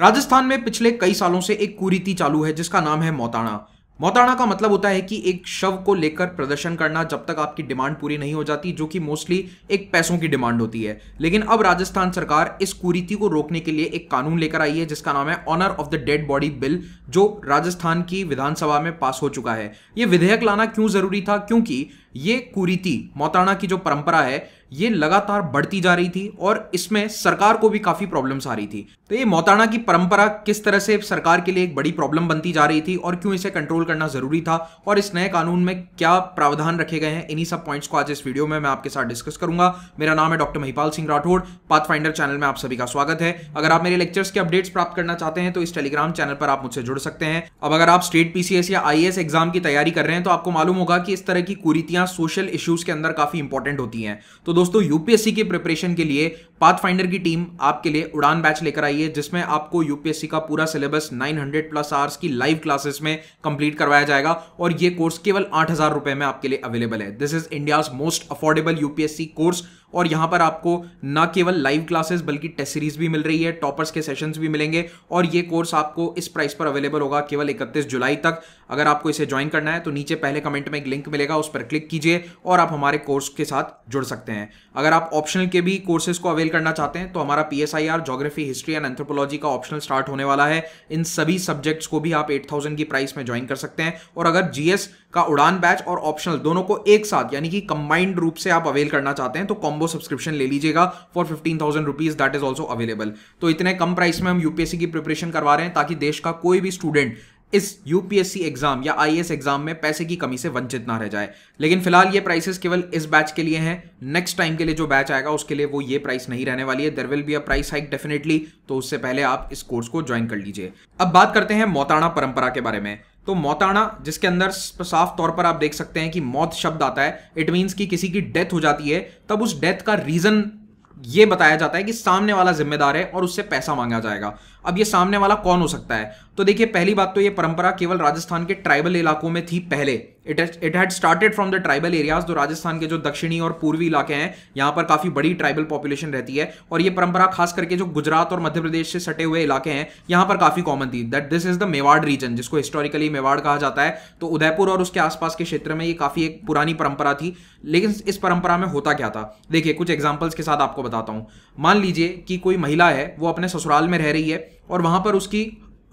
राजस्थान में पिछले कई सालों से एक कुरीति चालू है जिसका नाम है मौताना मौताना का मतलब होता है कि एक शव को लेकर प्रदर्शन करना जब तक आपकी डिमांड पूरी नहीं हो जाती जो कि मोस्टली एक पैसों की डिमांड होती है लेकिन अब राजस्थान सरकार इस कुरीति को रोकने के लिए एक कानून लेकर आई है जिसका नाम है honour of the dead body bill जो राजस्थान की विधानसभा में पास हो चुका है ये विधेयक लाना क्यों जरूरी था क्योंकि ये कुरीति मौताना की जो परंपरा है ये लगातार बढ़ती जा रही थी और इसमें सरकार को भी काफ़ी प्रॉब्लम्स आ रही थी तो ये मोताना की परंपरा किस तरह से सरकार के लिए एक बड़ी प्रॉब्लम बनती जा रही थी और क्यों इसे कंट्रोल करना ज़रूरी था और इस नए कानून में क्या प्रावधान रखे गए हैं इन्हीं सब पॉइंट्स को आज इस वीडियो में मैं आपके साथ डिस्कस करूंगा मेरा नाम है doctor Mahipal Singh Rathore Finder channel में आप सभी का स्वागत है अगर आप मेरे लेक्चर्स के अपडेट्स प्राप्त करना चाहते हैं तो इस टेलीग्राम चैनल पर आप मुझसे जुड़ सकते हैं अब अगर आप स्टेट पीसीएस या आई एग्जाम की तैयारी कर रहे हैं तो आपको मालूम होगा कि इस तरह की कुरीतियां सोशल इश्यूज के अंदर काफी इंपॉर्टेंट होती हैं तो दोस्तों यूपीएससी की प्रिपरेशन के लिए पाथफाइंडर की टीम आपके लिए उड़ान बैच लेकर आई है जिसमें आपको यूपीएससी का पूरा सिलेबस 900 प्लस आवर्स की लाइव क्लासेस में कंप्लीट करवाया जाएगा और ये कोर्स केवल आठ हजार रुपए में आपके लिए अवेलेबल है this is India most affordable UPSC course और यहां पर आपको न केवल लाइव क्लासेस बल्कि टेस्ट सीरीज भी मिल रही है टॉपर्स के सेशंस भी मिलेंगे और ये कोर्स आपको इस प्राइस पर अवेलेबल होगा केवल 31 जुलाई तक अगर आपको इसे ज्वाइन करना है तो नीचे पहले कमेंट में एक लिंक मिलेगा उस पर क्लिक कीजिए और आप हमारे कोर्स के साथ जुड़ सकते हैं अगर आप ऑप्शनल के भी कोर्सेज को अवेल करना चाहते हैं तो हमारा P S I R geography history and anthropology का ऑप्शनल स्टार्ट होने वाला है इन सभी सब्जेक्ट्स को भी आप एट थाउजेंड की प्राइस में ज्वाइन कर सकते हैं और अगर जीएस का उड़ान बैच और ऑप्शनल दोनों को एक साथ यानी कि कंबाइंड रूप से आप अवेल करना चाहते हैं तो कॉम्बो सब्सक्रिप्शन ले लीजिएगा for fifteen thousand rupees that is also available तो इतने कम प्राइस में हम यूपीएससी की प्रिपरेशन करवा रहे हैं ताकि देश का कोई भी स्टूडेंट इस यूपीएससी एग्जाम या आई एग्जाम में पैसे की कमी से वंचित ना रह जाए लेकिन फिलहाल ये प्राइसेस केवल इस बैच के लिए हैं नेक्स्ट टाइम के लिए जो बैच आएगा उसके लिए वो ये प्राइस नहीं रहने वाली है there will be a price hike definitely तो उससे पहले आप इस कोर्स को ज्वाइन कर लीजिए अब बात करते हैं मोताना परंपरा के बारे में तो मोताना जिसके अंदर साफ तौर पर आप देख सकते हैं कि मौत शब्द आता है इट मीन्स कि किसी की डेथ हो जाती है तब उस डेथ का रीजन ये बताया जाता है कि सामने वाला जिम्मेदार है और उससे पैसा मांगा जाएगा अब ये सामने वाला कौन हो सकता है तो देखिए पहली बात तो ये परंपरा केवल राजस्थान के ट्राइबल इलाकों में थी पहले it it had started from the tribal areas तो राजस्थान के जो दक्षिणी और पूर्वी इलाके हैं यहाँ पर काफ़ी बड़ी ट्राइबल पॉपुलेशन रहती है और ये परंपरा खास करके जो गुजरात और मध्य प्रदेश से सटे हुए इलाके हैं यहाँ पर काफ़ी कॉमन थी that this is the Mewar region जिसको हिस्टोरिकली मेवाड़ कहा जाता है तो उदयपुर और उसके आसपास के क्षेत्र में ये काफ़ी एक पुरानी परंपरा थी लेकिन इस परंपरा में होता क्या था देखिए कुछ एग्जाम्पल्स के साथ आपको बताता हूँ मान लीजिए कि कोई महिला है वो अपने ससुराल में रह रही है और वहाँ पर उसकी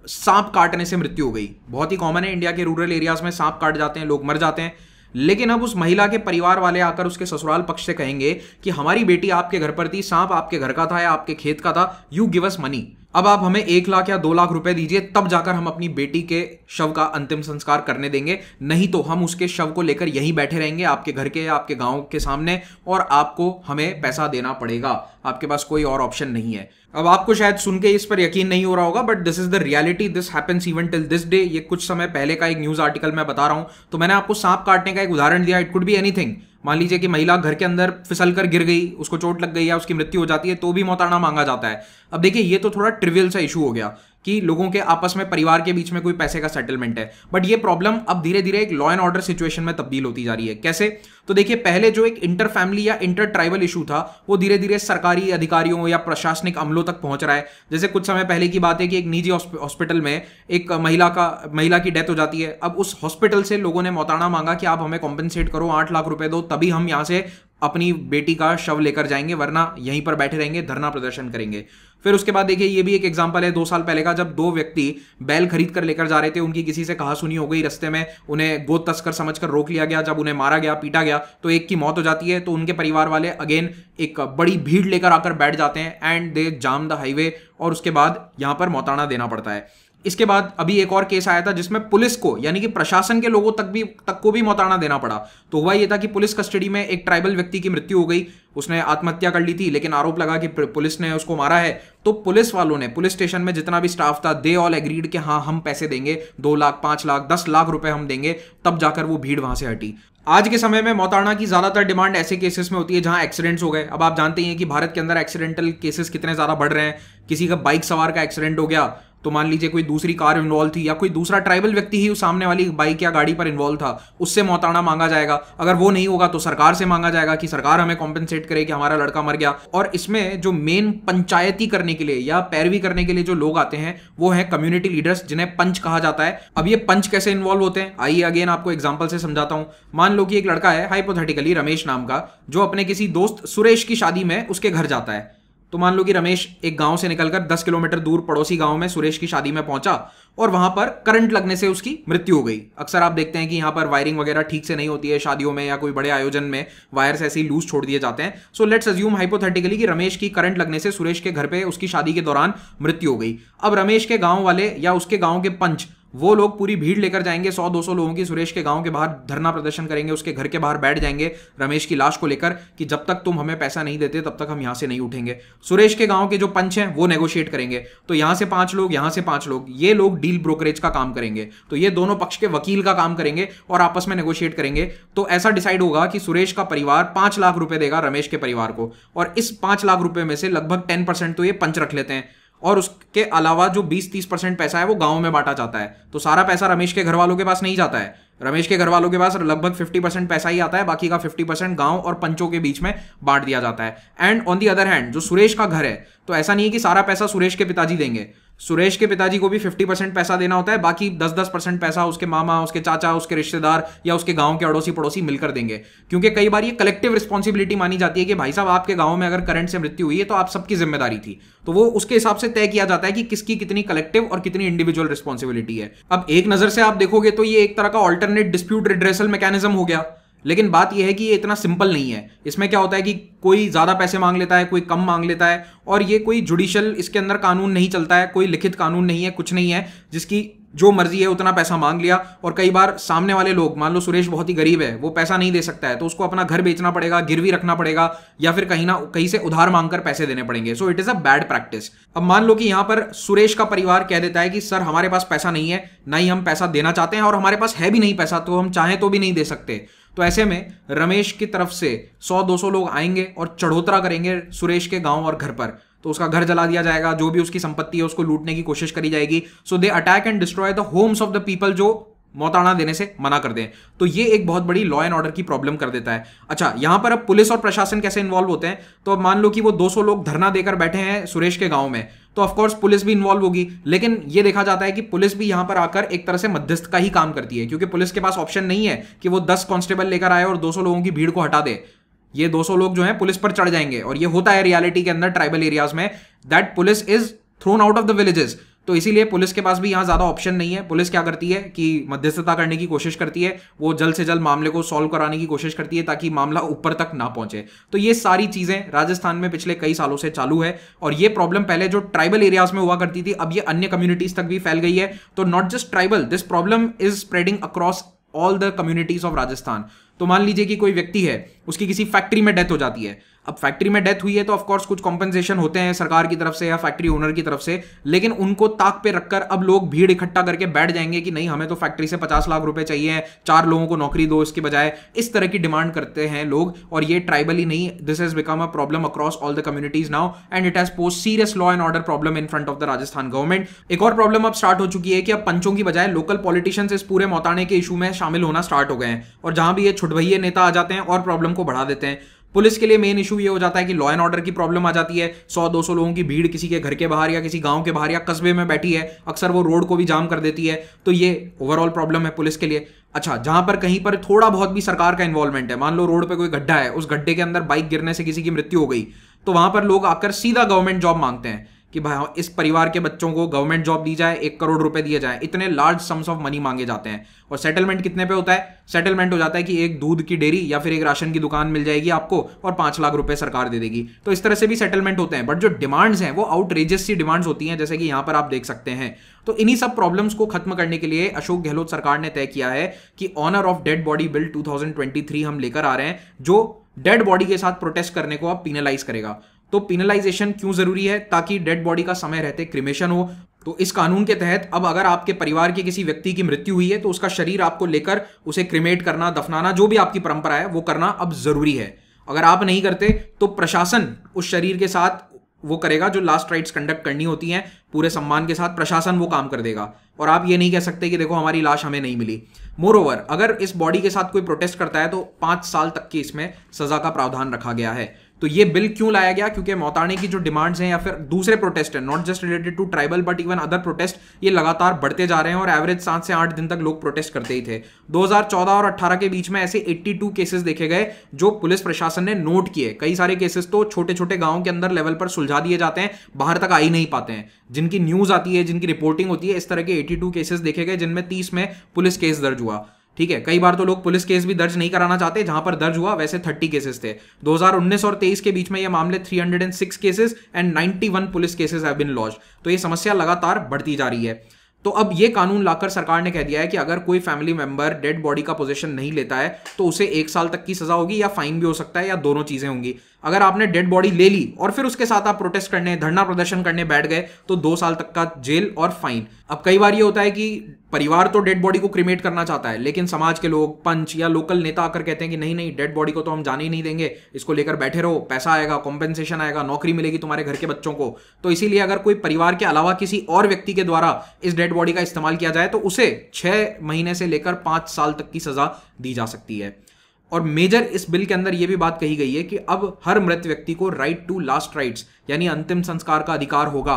सांप काटने से मृत्यु हो गई बहुत ही कॉमन है इंडिया के रूरल एरियाज में सांप काट जाते हैं लोग मर जाते हैं लेकिन अब उस महिला के परिवार वाले आकर उसके ससुराल पक्ष से कहेंगे कि हमारी बेटी आपके घर पर थी सांप आपके घर का था या आपके खेत का था यू गिव अस मनी अब आप हमें एक लाख या दो लाख रुपए दीजिए तब जाकर हम अपनी बेटी के शव का अंतिम संस्कार करने देंगे नहीं तो हम उसके शव को लेकर यहीं बैठे रहेंगे आपके घर के या आपके गांव के सामने और आपको हमें पैसा देना पड़ेगा आपके पास कोई और ऑप्शन नहीं है अब आपको शायद सुन के इस पर यकीन नहीं हो रहा होगा but this is the reality this happens even till this day ये कुछ समय पहले का एक न्यूज आर्टिकल मैं बता रहा हूं तो मैंने आपको सांप काटने का एक उदाहरण दिया इट कुड बी एनीथिंग मान लीजिए कि महिला घर के अंदर फिसल कर गिर गई उसको चोट लग गई या उसकी मृत्यु हो जाती है तो भी मौताना मांगा जाता है अब देखिए ये तो थोड़ा ट्रिवियल सा इशू हो गया कि लोगों के आपस में परिवार के बीच में कोई पैसे का सेटलमेंट है बट ये प्रॉब्लम अब धीरे धीरे एक लॉ एंड ऑर्डर सिचुएशन में तब्दील होती जा रही है कैसे तो देखिए पहले जो एक इंटर फैमिली या इंटर ट्राइबल इशू था वो धीरे धीरे सरकारी अधिकारियों या प्रशासनिक अमलों तक पहुंच रहा है जैसे कुछ समय पहले की बात है कि एक निजी हॉस्पिटल में एक महिला का महिला की डेथ हो जाती है अब उस हॉस्पिटल से लोगों ने मोताना मांगा कि आप हमें कॉम्पेंसेट करो आठ लाख रुपए दो तभी हम यहाँ से अपनी बेटी का शव लेकर जाएंगे वरना यहीं पर बैठे रहेंगे धरना प्रदर्शन करेंगे फिर उसके बाद देखिए ये भी एक एग्जाम्पल है दो साल पहले का जब दो व्यक्ति बैल खरीद कर लेकर जा रहे थे उनकी किसी से कहा सुनी हो गई रस्ते में उन्हें गोद तस्कर समझ कर रोक लिया गया जब उन्हें मारा गया पीटा गया तो एक की मौत हो जाती है तो उनके परिवार वाले अगेन एक बड़ी भीड़ लेकर आकर बैठ जाते हैं and they jam the highway और उसके बाद यहाँ पर मौताना देना पड़ता है इसके बाद अभी एक और केस आया था जिसमें पुलिस को यानी कि प्रशासन के लोगों तक भी तक को भी मौताना देना पड़ा तो हुआ यह था कि पुलिस कस्टडी में एक ट्राइबल व्यक्ति की मृत्यु हो गई उसने आत्महत्या कर ली थी लेकिन आरोप लगा कि पुलिस ने उसको मारा है तो पुलिस वालों ने पुलिस स्टेशन में जितना भी स्टाफ था दे ऑल एग्रीड कि हाँ हम पैसे देंगे दो लाख पांच लाख दस लाख रुपए हम देंगे तब जाकर वो भीड़ वहां से हटी आज के समय में मौताना की ज़्यादातर डिमांड ऐसे केसेस में होती है जहां एक्सीडेंट्स हो गए अब आप जानते ही हैं कि भारत के अंदर एक्सीडेंटल केसेस कितने ज़्यादा बढ़ रहे हैं किसी का बाइक सवार का एक्सीडेंट हो गया तो मान लीजिए कोई दूसरी कार इन्वॉल्व थी या कोई दूसरा ट्राइबल व्यक्ति ही उस सामने वाली बाइक या गाड़ी पर इन्वॉल्व था उससे मौताना मांगा जाएगा अगर वो नहीं होगा तो सरकार से मांगा जाएगा कि सरकार हमें कॉम्पेंसेट करे कि हमारा लड़का मर गया और इसमें जो मेन पंचायती करने के लिए या पैरवी करने के लिए जो लोग आते हैं वो है कम्युनिटी लीडर्स जिन्हें पंच कहा जाता है अब ये पंच कैसे इन्वॉल्व होते हैं आइए अगेन आपको एग्जाम्पल से समझाता हूँ मान लो कि एक लड़का है हाइपोथेटिकली रमेश नाम का जो अपने किसी दोस्त सुरेश की शादी में उसके घर जाता है तो मान लो कि रमेश एक गांव से निकलकर 10 किलोमीटर दूर पड़ोसी गांव में सुरेश की शादी में पहुंचा और वहां पर करंट लगने से उसकी मृत्यु हो गई अक्सर आप देखते हैं कि यहां पर वायरिंग वगैरह ठीक से नहीं होती है शादियों में या कोई बड़े आयोजन में वायर्स ऐसे ही लूज छोड़ दिए जाते हैं सो लेट्स अज्यूम हाइपोथेटिकली कि रमेश की करंट लगने से सुरेश के घर पे उसकी शादी के दौरान मृत्यु हो गई अब रमेश के गांव वाले या उसके गांव के पंच वो लोग पूरी भीड़ लेकर जाएंगे सौ दो सौ लोगों की सुरेश के गांव के बाहर धरना प्रदर्शन करेंगे उसके घर के बाहर बैठ जाएंगे रमेश की लाश को लेकर कि जब तक तुम हमें पैसा नहीं देते तब तक हम यहां से नहीं उठेंगे सुरेश के गांव के जो पंच हैं वो नेगोशिएट करेंगे तो यहां से पांच लोग यहां से पांच लोग ये लोग डील ब्रोकरेज का काम करेंगे तो ये दोनों पक्ष के वकील का काम करेंगे और आपस में नेगोशिएट करेंगे तो ऐसा डिसाइड होगा कि सुरेश का परिवार पांच लाख रुपए देगा रमेश के परिवार को और इस पांच लाख रुपए में से लगभग टेन परसेंट तो ये पंच रख लेते हैं और उसके अलावा जो 20-30 परसेंट पैसा है वो गाँव में बांटा जाता है तो सारा पैसा रमेश के घर वालों के पास नहीं जाता है रमेश के घर वालों के पास लगभग 50 परसेंट पैसा ही आता है बाकी का 50 परसेंट गाँव और पंचों के बीच में बांट दिया जाता है and on the other hand जो सुरेश का घर है तो ऐसा नहीं है कि सारा पैसा सुरेश के पिताजी देंगे सुरेश के पिताजी को भी फिफ्टी परसेंट पैसा देना होता है बाकी दस दस परसेंट पैसा उसके मामा उसके चाचा उसके रिश्तेदार या उसके गांव के अड़ोसी पड़ोसी मिलकर देंगे क्योंकि कई बार ये कलेक्टिव रिस्पॉन्सिबिलिटी मानी जाती है कि भाई साहब आपके गांव में अगर करंट से मृत्यु हुई है तो आप सबकी जिम्मेदारी थी तो वो उसके हिसाब से तय किया जाता है कि किसकी कितनी कलेक्टिव और कितनी इंडिविजुअल रिस्पॉन्सिबिलिटी है अब एक नजर से आप देखोगे तो ये एक तरह का ऑल्टरनेट डिस्प्यूट रिड्रेसल मैकेनिज्म हो गया लेकिन बात यह है कि ये इतना सिंपल नहीं है इसमें क्या होता है कि कोई ज़्यादा पैसे मांग लेता है कोई कम मांग लेता है और ये कोई जुडिशल इसके अंदर कानून नहीं चलता है कोई लिखित कानून नहीं है कुछ नहीं है जिसकी जो मर्जी है उतना पैसा मांग लिया और कई बार सामने वाले लोग मान लो सुरेश बहुत ही गरीब है वो पैसा नहीं दे सकता है तो उसको अपना घर बेचना पड़ेगा गिरवी रखना पड़ेगा या फिर कहीं ना कहीं से उधार मांगकर पैसे देने पड़ेंगे so it is a bad practice अब मान लो कि यहाँ पर सुरेश का परिवार कह देता है कि सर हमारे पास पैसा नहीं है ना ही हम पैसा देना चाहते हैं और हमारे पास है भी नहीं पैसा तो हम चाहें तो भी नहीं दे सकते तो ऐसे में रमेश की तरफ से 100-200 लोग आएंगे और चढ़ोतरा करेंगे सुरेश के गांव और घर पर तो उसका घर जला दिया जाएगा जो भी उसकी संपत्ति है उसको लूटने की कोशिश करी जाएगी so they attack and destroy the homes of the people जो मौताना देने से मना कर दें तो ये एक बहुत बड़ी लॉ एंड ऑर्डर की प्रॉब्लम कर देता है अच्छा यहां पर अब पुलिस और प्रशासन कैसे इन्वॉल्व होते हैं तो अब मान लो कि वो 200 लोग धरना देकर बैठे हैं सुरेश के गांव में तो ऑफकोर्स पुलिस भी इन्वॉल्व होगी लेकिन ये देखा जाता है कि पुलिस भी यहाँ पर आकर एक तरह से मध्यस्थ का ही काम करती है क्योंकि पुलिस के पास ऑप्शन नहीं है कि वो दस कॉन्स्टेबल लेकर आए और दो लोगों की भीड़ को हटा दे ये दो लोग जो है पुलिस पर चढ़ जाएंगे और ये होता है रियालिटी के अंदर ट्राइबल एरियाज में that police is thrown out of the villages तो इसीलिए पुलिस के पास भी यहाँ ज़्यादा ऑप्शन नहीं है पुलिस क्या करती है कि मध्यस्थता करने की कोशिश करती है वो जल्द से जल्द मामले को सॉल्व कराने की कोशिश करती है ताकि मामला ऊपर तक ना पहुंचे तो ये सारी चीज़ें राजस्थान में पिछले कई सालों से चालू है और ये प्रॉब्लम पहले जो ट्राइबल एरियाज में हुआ करती थी अब ये अन्य कम्युनिटीज तक भी फैल गई है तो not just tribal this problem is spreading across all the communities of Rajasthan तो मान लीजिए कि कोई व्यक्ति है उसकी किसी फैक्ट्री में डेथ हो जाती है अब फैक्ट्री में डेथ हुई है तो ऑफकोर्स कुछ कॉम्पनसेशन होते हैं सरकार की तरफ से या फैक्ट्री ओनर की तरफ से लेकिन उनको ताक पे रखकर अब लोग भीड़ इकट्ठा करके बैठ जाएंगे कि नहीं हमें तो फैक्ट्री से पचास लाख रुपए चाहिए चार लोगों को नौकरी दो इसके बजाय इस तरह की डिमांड करते हैं लोग और ये ट्राइबली नहीं this has become a problem across all the communities now and it has posed serious law and order problem in front of the Rajasthan government एक और प्रॉब्लम अब स्टार्ट हो चुकी है कि अब पंचों की बजाय लोकल पॉलिटिशियंस इस पूरे मौताने के इशू में शामिल होना स्टार्ट हो गए हैं और जहां भी ये छुटभैये नेता आ जाते हैं और प्रॉब्लम को बढ़ा देते हैं पुलिस के लिए मेन इशू ये हो जाता है कि लॉ एंड ऑर्डर की प्रॉब्लम आ जाती है सौ दो सौ लोगों की भीड़ किसी के घर के बाहर या किसी गांव के बाहर या कस्बे में बैठी है अक्सर वो रोड को भी जाम कर देती है तो ये ओवरऑल प्रॉब्लम है पुलिस के लिए अच्छा जहां पर कहीं पर थोड़ा बहुत भी सरकार का इन्वॉल्वमेंट है मान लो रोड पर कोई गड्ढा है उस गड्ढे के अंदर बाइक गिरने से किसी की मृत्यु हो गई तो वहां पर लोग आकर सीधा गवर्नमेंट जॉब मांगते हैं कि भाई हाँ, इस परिवार के बच्चों को गवर्नमेंट जॉब दी जाए एक करोड़ रुपए दिए जाए इतने लार्ज सम्स ऑफ मनी मांगे जाते हैं और सेटलमेंट कितने पे होता है सेटलमेंट हो जाता है कि एक दूध की डेयरी या फिर एक राशन की दुकान मिल जाएगी आपको और पांच लाख रुपए सरकार दे देगी तो इस तरह से भी सेटलमेंट होते हैं बट जो डिमांड्स हैं वो आउटरेजियस सी डिमांड्स होती हैं जैसे कि यहाँ पर आप देख सकते हैं तो इन्हीं सब प्रॉब्लम्स को खत्म करने के लिए अशोक गहलोत सरकार ने तय किया है कि honour of dead body bill 2023 हम लेकर आ रहे हैं जो डेड बॉडी के साथ प्रोटेस्ट करने को अब पीनलाइज करेगा तो पिनलाइजेशन क्यों ज़रूरी है ताकि डेड बॉडी का समय रहते क्रिमेशन हो तो इस कानून के तहत अब अगर आपके परिवार के किसी व्यक्ति की मृत्यु हुई है तो उसका शरीर आपको लेकर उसे क्रिमेट करना दफनाना जो भी आपकी परंपरा है वो करना अब ज़रूरी है अगर आप नहीं करते तो प्रशासन उस शरीर के साथ वो करेगा जो लास्ट राइट्स कंडक्ट करनी होती हैं पूरे सम्मान के साथ प्रशासन वो काम कर देगा और आप ये नहीं कह सकते कि देखो हमारी लाश हमें नहीं मिली मोर ओवर अगर इस बॉडी के साथ कोई प्रोटेस्ट करता है तो पाँच साल तक की इसमें सज़ा का प्रावधान रखा गया है तो ये बिल क्यों लाया गया क्योंकि मौताने की जो डिमांड्स हैं या फिर दूसरे प्रोटेस्ट हैं not just related to tribal but even other protest ये लगातार बढ़ते जा रहे हैं और एवरेज सात से आठ दिन तक लोग प्रोटेस्ट करते ही थे 2014 और 18 के बीच में ऐसे 82 केसेस देखे गए जो पुलिस प्रशासन ने नोट किए कई सारे केसेस तो छोटे छोटे गाँव के अंदर लेवल पर सुलझा दिए जाते हैं बाहर तक आ ही नहीं पाते हैं जिनकी न्यूज़ आती है जिनकी रिपोर्टिंग होती है इस तरह के एट्टी केसेस देखे गए जिनमें तीस में पुलिस केस दर्ज हुआ ठीक है कई बार तो लोग पुलिस केस भी दर्ज नहीं कराना चाहते जहां पर दर्ज हुआ वैसे 30 केसेस थे 2019 और 23 के बीच में ये मामले 306 cases and 91 police cases have been lodged तो ये समस्या लगातार बढ़ती जा रही है तो अब ये कानून लाकर सरकार ने कह दिया है कि अगर कोई फैमिली मेंबर डेड बॉडी का पोजीशन नहीं लेता है तो उसे एक साल तक की सजा होगी या फाइन भी हो सकता है या दोनों चीजें होंगी अगर आपने डेड बॉडी ले ली और फिर उसके साथ आप प्रोटेस्ट करने धरना प्रदर्शन करने बैठ गए तो दो साल तक का जेल और फाइन अब कई बार ये होता है कि परिवार तो डेड बॉडी को क्रिमेट करना चाहता है लेकिन समाज के लोग पंच या लोकल नेता आकर कहते हैं कि नहीं नहीं डेड बॉडी को तो हम जाने ही नहीं देंगे इसको लेकर बैठे रहो पैसा आएगा कॉम्पेंसेशन आएगा नौकरी मिलेगी तुम्हारे घर के बच्चों को तो इसीलिए अगर कोई परिवार के अलावा किसी और व्यक्ति के द्वारा इस डेड बॉडी का इस्तेमाल किया जाए तो उसे छः महीने से लेकर पाँच साल तक की सजा दी जा सकती है और मेजर इस बिल के अंदर यह भी बात कही गई है कि अब हर मृत व्यक्ति को राइट टू लास्ट राइट्स यानी अंतिम संस्कार का अधिकार होगा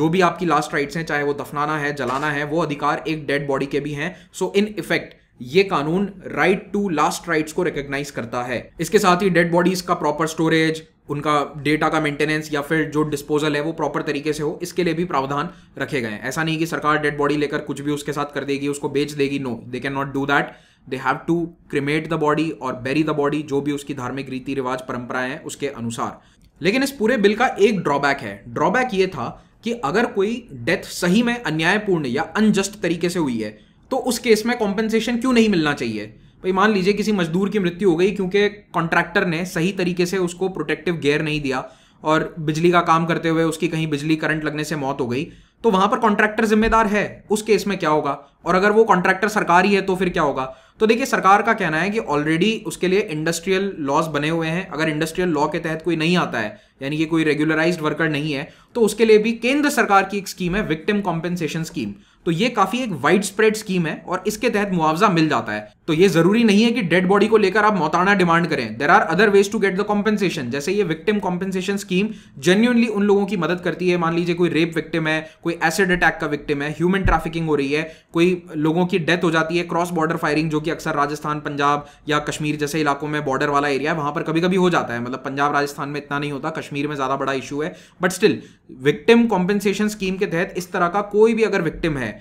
जो भी आपकी लास्ट राइट्स हैं चाहे वो दफनाना है जलाना है वो अधिकार एक डेड बॉडी के भी हैं सो इन इफेक्ट ये कानून राइट टू लास्ट राइट्स को रिकॉग्नाइज करता है इसके साथ ही डेड बॉडीज का प्रॉपर स्टोरेज उनका डेटा का मेंटेनेंस या फिर जो डिस्पोजल है वो प्रॉपर तरीके से हो इसके लिए भी प्रावधान रखे गए हैं ऐसा नहीं कि सरकार डेड बॉडी लेकर कुछ भी उसके साथ कर देगी उसको बेच देगी no they can not do that they have to cremate the body और बेरी द बॉडी जो भी उसकी धार्मिक रीति रिवाज परंपराएं हैं उसके अनुसार लेकिन इस पूरे बिल का एक ड्रॉबैक है ड्रॉबैक ये था कि अगर कोई डेथ सही में अन्यायपूर्ण या अनजस्ट तरीके से हुई है तो उस केस में कॉम्पेंसेशन क्यों नहीं मिलना चाहिए भाई मान लीजिए किसी मजदूर की मृत्यु हो गई क्योंकि कॉन्ट्रैक्टर ने सही तरीके से उसको प्रोटेक्टिव गेयर नहीं दिया और बिजली का काम करते हुए उसकी कहीं बिजली करंट लगने से मौत हो गई तो वहां पर कॉन्ट्रैक्टर जिम्मेदार है उस केस में क्या होगा और अगर वो कॉन्ट्रैक्टर सरकारी है तो फिर क्या होगा तो देखिए सरकार का कहना है कि ऑलरेडी उसके लिए इंडस्ट्रियल लॉज बने हुए हैं अगर इंडस्ट्रियल लॉ के तहत कोई नहीं आता है यानी कि कोई रेगुलराइज्ड वर्कर नहीं है तो उसके लिए भी केंद्र सरकार की एक स्कीम है विक्टिम कॉम्पेंसेशन स्कीम तो ये काफी एक वाइड स्प्रेड स्कीम है और इसके तहत मुआवजा मिल जाता है तो ये जरूरी नहीं है कि डेड बॉडी को लेकर आप मौताना डिमांड करें there are other ways to get the compensation जैसे ये विक्टिम कॉम्पेंसेशन स्कीम जेन्यूनली उन लोगों की मदद करती है मान लीजिए कोई रेप विक्टिम है कोई एसिड अटैक का विक्टिम है ह्यूमन ट्रैफिकिंग हो रही है कोई लोगों की डेथ हो जाती है क्रॉस बॉर्डर फायरिंग जो कि अक्सर राजस्थान पंजाब या कश्मीर जैसे इलाकों में बॉर्डर वाला एरिया है वहां पर कभी कभी हो जाता है मतलब पंजाब राजस्थान में इतना नहीं होता कश्मीर में ज्यादा बड़ा इशू है but still victim compensation scheme के तहत इस तरह का कोई भी अगर विक्टिम है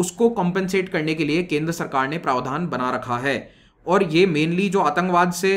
उसको कॉम्पनसेट करने के लिए केंद्र सरकार ने प्रावधान बना रखा है और ये मेनली जो आतंकवाद से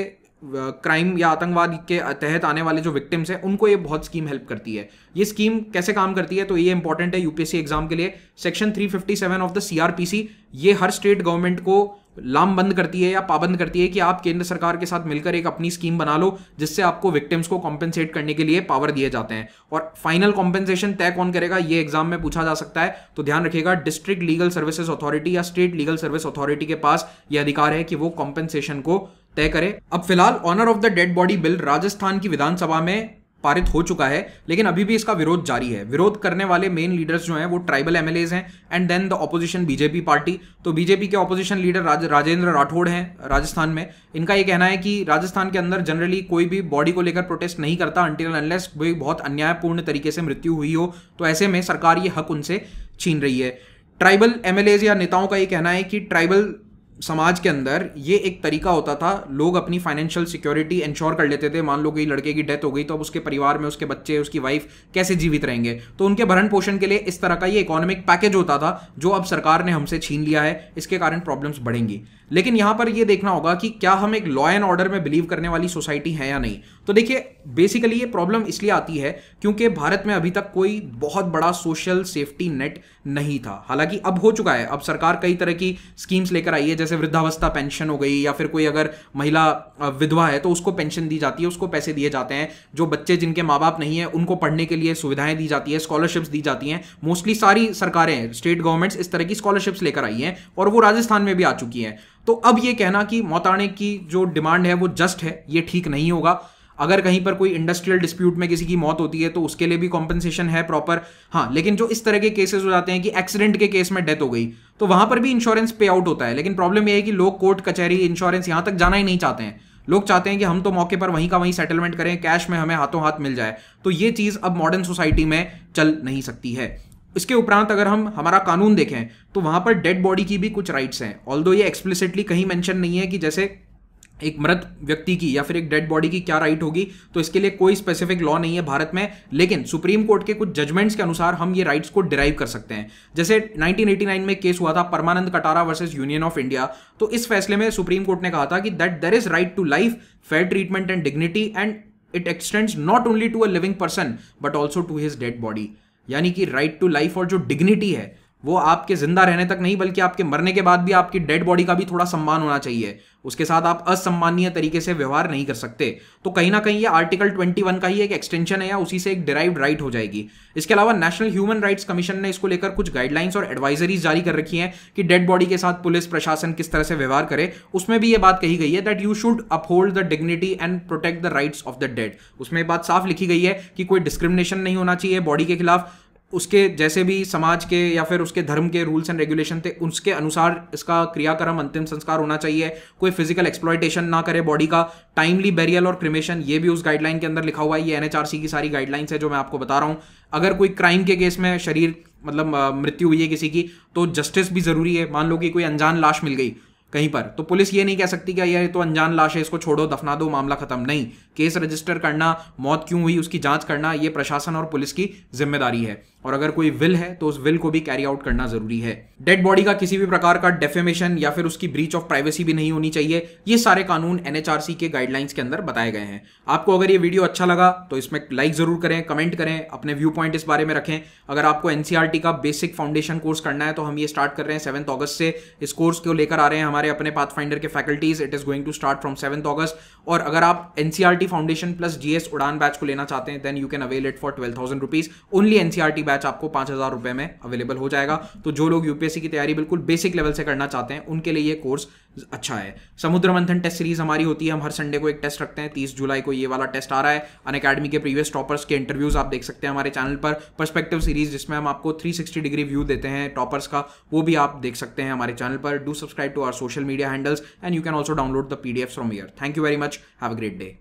क्राइम या आतंकवाद के तहत आने वाले जो विक्टिम्स हैं उनको ये बहुत स्कीम हेल्प करती है ये स्कीम कैसे काम करती है तो ये इंपॉर्टेंट है यूपीएससी एग्जाम के लिए सेक्शन 357 ऑफ द सीआरपीसी ये हर स्टेट गवर्नमेंट को लामबंद करती है या पाबंद करती है कि आप केंद्र सरकार के साथ मिलकर एक अपनी स्कीम बना लो जिससे आपको विक्टिम्स को कॉम्पेंसेट करने के लिए पावर दिए जाते हैं और फाइनल कॉम्पेंसेशन तय कौन करेगा ये एग्जाम में पूछा जा सकता है तो ध्यान रखिएगा डिस्ट्रिक्ट लीगल सर्विसेज अथॉरिटी या स्टेट लीगल सर्विस अथॉरिटी के पास यह अधिकार है कि वो कॉम्पेंसेशन को तय करे अब फिलहाल honour of the dead body bill Rajasthan की विधानसभा में पारित हो चुका है लेकिन अभी भी इसका विरोध जारी है विरोध करने वाले मेन लीडर्स जो हैं वो ट्राइबल एम हैं and then the opposition BJP party तो बीजेपी के ऑपोजिशन लीडर राज, राजेंद्र राठौड़ हैं राजस्थान में इनका ये कहना है कि राजस्थान के अंदर जनरली कोई भी बॉडी को लेकर प्रोटेस्ट नहीं करता अंटिल अनलेस कोई बहुत अन्यायपूर्ण तरीके से मृत्यु हुई हो तो ऐसे में सरकार ये हक उनसे छीन रही है ट्राइबल एम या नेताओं का ये कहना है कि ट्राइबल समाज के अंदर ये एक तरीका होता था लोग अपनी फाइनेंशियल सिक्योरिटी इंश्योर कर लेते थे मान लो कि लड़के की डेथ हो गई तो अब उसके परिवार में उसके बच्चे उसकी वाइफ कैसे जीवित रहेंगे तो उनके भरण पोषण के लिए इस तरह का ये इकोनॉमिक पैकेज होता था जो अब सरकार ने हमसे छीन लिया है इसके कारण प्रॉब्लम्स बढ़ेंगी लेकिन यहाँ पर यह देखना होगा कि क्या हम एक लॉ एंड ऑर्डर में बिलीव करने वाली सोसाइटी है या नहीं तो देखिए बेसिकली ये प्रॉब्लम इसलिए आती है क्योंकि भारत में अभी तक कोई बहुत बड़ा सोशल सेफ्टी नेट नहीं था हालांकि अब हो चुका है अब सरकार कई तरह की स्कीम्स लेकर आई है जैसे जैसे वृद्धावस्था पेंशन हो गई या फिर कोई अगर महिला विधवा है तो उसको पेंशन दी जाती है उसको पैसे दिए जाते हैं जो बच्चे जिनके माँ बाप नहीं है उनको पढ़ने के लिए सुविधाएं दी जाती है स्कॉलरशिप्स दी जाती हैं मोस्टली सारी सरकारें स्टेट गवर्नमेंट्स इस तरह की स्कॉलरशिप्स लेकर आई हैं और वो राजस्थान में भी आ चुकी हैं तो अब ये कहना कि मौताने की जो डिमांड है वो जस्ट है ये ठीक नहीं होगा अगर कहीं पर कोई इंडस्ट्रियल डिस्प्यूट में किसी की मौत होती है तो उसके लिए भी कॉम्पनसेशन है प्रॉपर हाँ लेकिन जो इस तरह के केसेस हो जाते हैं कि एक्सीडेंट के केस में डेथ हो गई तो वहां पर भी इंश्योरेंस पे आउट होता है लेकिन प्रॉब्लम यह है कि लोग कोर्ट कचहरी इंश्योरेंस यहां तक जाना ही नहीं चाहते हैं लोग चाहते हैं कि हम तो मौके पर वहीं का वहीं सेटलमेंट करें कैश में हमें हाथों हाथ मिल जाए तो ये चीज़ अब मॉडर्न सोसाइटी में चल नहीं सकती है इसके उपरांत अगर हम हमारा कानून देखें तो वहां पर डेड बॉडी की भी कुछ राइट्स हैं ऑल ये एक्सप्लिसिटली कहीं मैंशन नहीं है कि जैसे एक मृत व्यक्ति की या फिर एक डेड बॉडी की क्या राइट होगी तो इसके लिए कोई स्पेसिफिक लॉ नहीं है भारत में लेकिन सुप्रीम कोर्ट के कुछ जजमेंट्स के अनुसार हम ये राइट्स को डिराइव कर सकते हैं जैसे 1989 में केस हुआ था Parmanand Katara versus Union of India तो इस फैसले में सुप्रीम कोर्ट ने कहा था कि that there is right to life fair treatment and dignity and it extends not only to a living person but also to his dead body यानी कि राइट टू लाइफ और जो डिग्निटी है वो आपके जिंदा रहने तक नहीं बल्कि आपके मरने के बाद भी आपकी डेड बॉडी का भी थोड़ा सम्मान होना चाहिए उसके साथ आप असम्मानीय तरीके से व्यवहार नहीं कर सकते तो कहीं ना कहीं ये आर्टिकल 21 का ही एक एक्सटेंशन है या उसी से एक डिराइव राइट हो जाएगी इसके अलावा नेशनल ह्यूमन राइट्स कमीशन ने इसको लेकर कुछ गाइडलाइंस और एडवाइजरीज जारी कर रखी हैं कि डेड बॉडी के साथ पुलिस प्रशासन किस तरह से व्यवहार करे उसमें भी ये बात कही गई है that you should uphold the dignity and protect the rights of the dead उसमें बात साफ लिखी गई है कि कोई डिस्क्रिमिनेशन नहीं होना चाहिए बॉडी के खिलाफ उसके जैसे भी समाज के या फिर उसके धर्म के रूल्स एंड रेगुलेशन थे उसके अनुसार इसका क्रियाक्रम अंतिम संस्कार होना चाहिए कोई फिजिकल एक्सप्लॉयटेशन ना करे बॉडी का टाइमली बेरियल और क्रिमेशन ये भी उस गाइडलाइन के अंदर लिखा हुआ है ये एन की सारी गाइडलाइंस है जो मैं आपको बता रहा हूँ अगर कोई क्राइम के केस में शरीर मतलब मृत्यु हुई है किसी की तो जस्टिस भी ज़रूरी है मान लो कि कोई अनजान लाश मिल गई कहीं पर तो पुलिस ये नहीं कह सकती कि ये तो अनजान लाश है इसको छोड़ो दफना दो मामला खत्म नहीं केस रजिस्टर करना मौत क्यों हुई उसकी जांच करना ये प्रशासन और पुलिस की जिम्मेदारी है और अगर कोई विल है तो उस विल को भी कैरी आउट करना जरूरी है डेड बॉडी का किसी भी प्रकार का डेफेमेशन या फिर उसकी ब्रीच ऑफ प्राइवेसी भी नहीं होनी चाहिए ये सारे कानून एनएचआरसी के गाइडलाइंस के अंदर बताए गए हैं आपको अगर ये वीडियो अच्छा लगा तो इसमें लाइक जरूर करें कमेंट करें अपने व्यू पॉइंट इस बारे में रखें अगर आपको एनसीआरटी e का बेसिक फाउंडेशन कोर्स करना है तो हम ये स्टार्ट कर रहे हैं सेवंथ अगस्त से इस कोर्स को लेकर आ रहे हैं हमारे अपने पाथ के faculties it is going to start from seventh August और अगर आप NCERT foundation plus GS Udaan batch को लेना चाहते हैं then you can avail it for twelve thousand rupees only NCERT batch आपको पांच हज़ार रुपए में अवेलेबल हो जाएगा तो जो लोग यूपीएससी की तैयारी बिल्कुल बेसिक लेवल से करना चाहते हैं उनके लिए ये कोर्स अच्छा है समुद्र मंथन टेस्ट सीरीज हमारी होती है हम हर संडे को एक टेस्ट रखते हैं तीस जुलाई को ये वाला टेस्ट आ रहा है अन अकेडमी के प्रीवियस टॉपर्स के इंटरव्यूज आप देख सकते हैं हमारे चैनल पर परस्पेक्टिव सीरीज जिसमें हम आपको थ्री डिग्री व्यू देते हैं टॉपर्स का वो भी आप देख सकते हैं हमारे चैनल पर do subscribe to our social media handles and you can also download the PDF from here thank you very much have a great day